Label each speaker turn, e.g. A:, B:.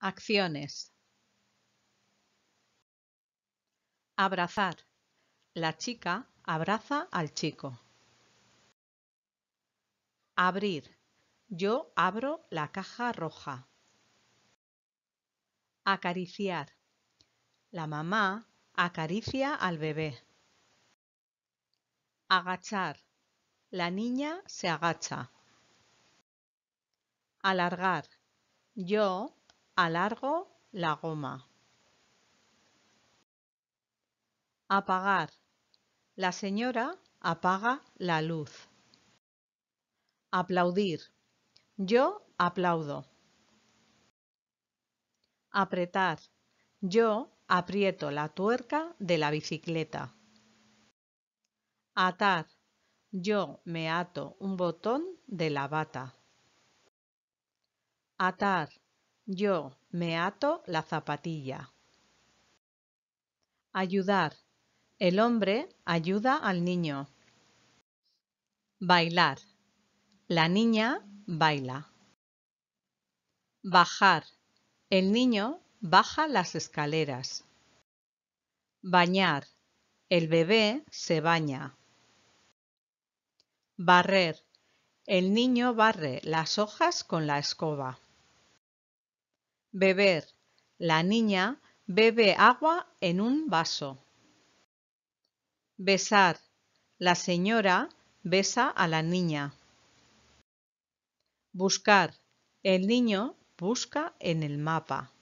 A: Acciones. Abrazar. La chica abraza al chico. Abrir. Yo abro la caja roja. Acariciar. La mamá acaricia al bebé. Agachar. La niña se agacha. Alargar. Yo Alargo la goma. Apagar. La señora apaga la luz. Aplaudir. Yo aplaudo. Apretar. Yo aprieto la tuerca de la bicicleta. Atar. Yo me ato un botón de la bata. Atar. Yo me ato la zapatilla. Ayudar. El hombre ayuda al niño. Bailar. La niña baila. Bajar. El niño baja las escaleras. Bañar. El bebé se baña. Barrer. El niño barre las hojas con la escoba. Beber. La niña bebe agua en un vaso. Besar. La señora besa a la niña. Buscar. El niño busca en el mapa.